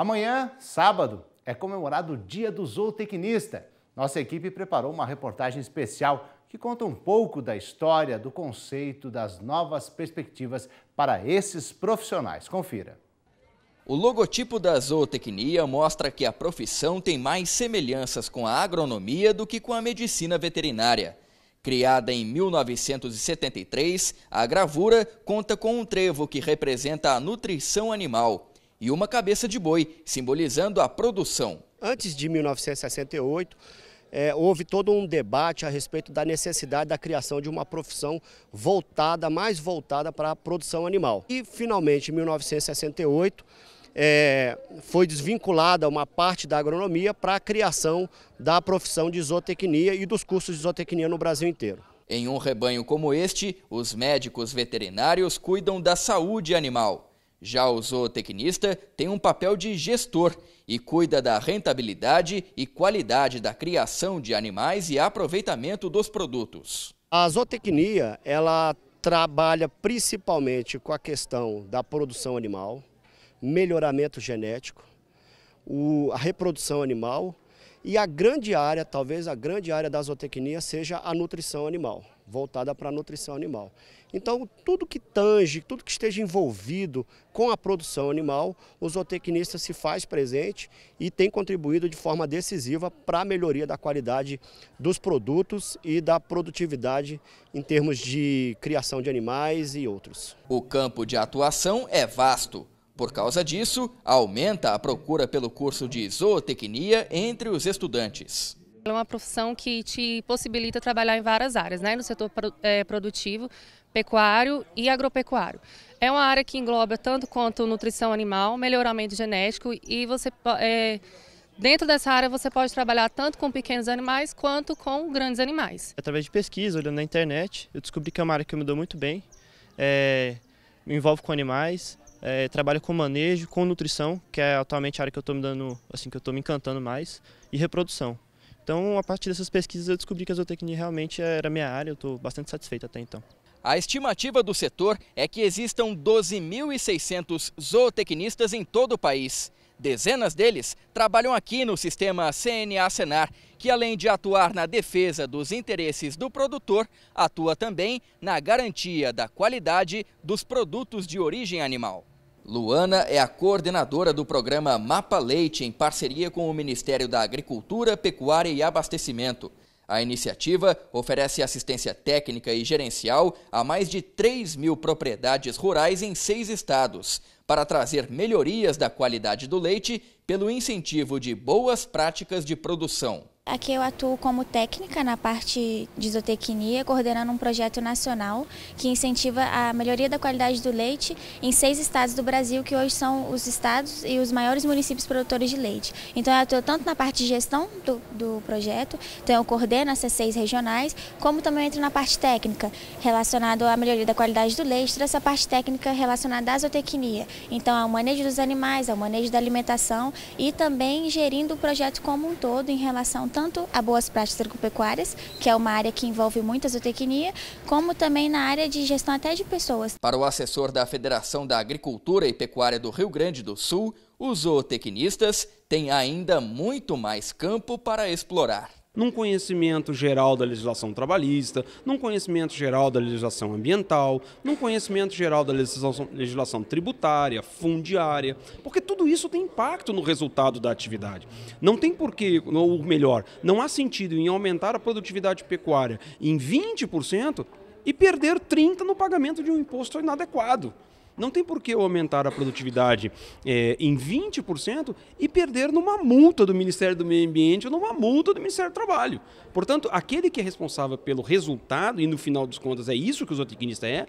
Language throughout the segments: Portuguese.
Amanhã, sábado, é comemorado o Dia do Zootecnista. Nossa equipe preparou uma reportagem especial que conta um pouco da história, do conceito, das novas perspectivas para esses profissionais. Confira. O logotipo da zootecnia mostra que a profissão tem mais semelhanças com a agronomia do que com a medicina veterinária. Criada em 1973, a gravura conta com um trevo que representa a nutrição animal e uma cabeça de boi, simbolizando a produção. Antes de 1968, é, houve todo um debate a respeito da necessidade da criação de uma profissão voltada, mais voltada para a produção animal. E finalmente, em 1968, é, foi desvinculada uma parte da agronomia para a criação da profissão de zootecnia e dos cursos de zootecnia no Brasil inteiro. Em um rebanho como este, os médicos veterinários cuidam da saúde animal. Já o zootecnista tem um papel de gestor e cuida da rentabilidade e qualidade da criação de animais e aproveitamento dos produtos. A zootecnia, ela trabalha principalmente com a questão da produção animal, melhoramento genético, o, a reprodução animal e a grande área, talvez a grande área da zootecnia seja a nutrição animal, voltada para a nutrição animal. Então, tudo que tange, tudo que esteja envolvido com a produção animal, o zootecnista se faz presente e tem contribuído de forma decisiva para a melhoria da qualidade dos produtos e da produtividade em termos de criação de animais e outros. O campo de atuação é vasto por causa disso, aumenta a procura pelo curso de zootecnia entre os estudantes. É uma profissão que te possibilita trabalhar em várias áreas, né? no setor é, produtivo, pecuário e agropecuário. É uma área que engloba tanto quanto nutrição animal, melhoramento genético e você é, dentro dessa área você pode trabalhar tanto com pequenos animais quanto com grandes animais. Através de pesquisa, olhando na internet, eu descobri que é uma área que me deu muito bem, é, me envolvo com animais, é, trabalho com manejo, com nutrição, que é atualmente a área que eu estou me dando, assim, que eu estou me encantando mais, e reprodução. Então, a partir dessas pesquisas, eu descobri que a zootecnia realmente era minha área, eu estou bastante satisfeito até então. A estimativa do setor é que existam 12.600 zootecnistas em todo o país. Dezenas deles trabalham aqui no sistema CNA-Senar, que além de atuar na defesa dos interesses do produtor, atua também na garantia da qualidade dos produtos de origem animal. Luana é a coordenadora do programa Mapa Leite, em parceria com o Ministério da Agricultura, Pecuária e Abastecimento. A iniciativa oferece assistência técnica e gerencial a mais de 3 mil propriedades rurais em seis estados, para trazer melhorias da qualidade do leite pelo incentivo de boas práticas de produção. Aqui eu atuo como técnica na parte de zootecnia, coordenando um projeto nacional que incentiva a melhoria da qualidade do leite em seis estados do Brasil, que hoje são os estados e os maiores municípios produtores de leite. Então eu atuo tanto na parte de gestão do, do projeto, então eu coordeno essas seis regionais, como também entro na parte técnica, relacionado à melhoria da qualidade do leite, toda essa parte técnica relacionada à zootecnia. Então ao manejo dos animais, ao manejo da alimentação e também gerindo o projeto como um todo em relação tanto a boas práticas agropecuárias, que é uma área que envolve muita zootecnia, como também na área de gestão até de pessoas. Para o assessor da Federação da Agricultura e Pecuária do Rio Grande do Sul, os zootecnistas têm ainda muito mais campo para explorar num conhecimento geral da legislação trabalhista, num conhecimento geral da legislação ambiental, num conhecimento geral da legislação, legislação tributária, fundiária, porque tudo isso tem impacto no resultado da atividade. Não tem porquê, ou melhor, não há sentido em aumentar a produtividade pecuária em 20% e perder 30% no pagamento de um imposto inadequado. Não tem por que eu aumentar a produtividade é, em 20% e perder numa multa do Ministério do Meio Ambiente ou numa multa do Ministério do Trabalho. Portanto, aquele que é responsável pelo resultado, e no final das contas é isso que o zootecnista é,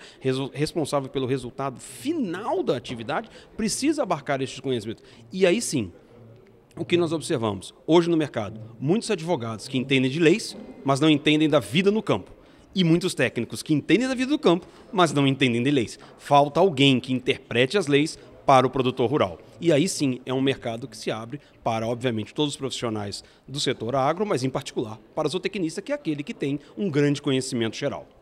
responsável pelo resultado final da atividade, precisa abarcar estes conhecimentos. E aí sim, o que nós observamos hoje no mercado? Muitos advogados que entendem de leis, mas não entendem da vida no campo e muitos técnicos que entendem da vida do campo, mas não entendem de leis. Falta alguém que interprete as leis para o produtor rural. E aí sim é um mercado que se abre para, obviamente, todos os profissionais do setor agro, mas em particular para o zootecnista, que é aquele que tem um grande conhecimento geral.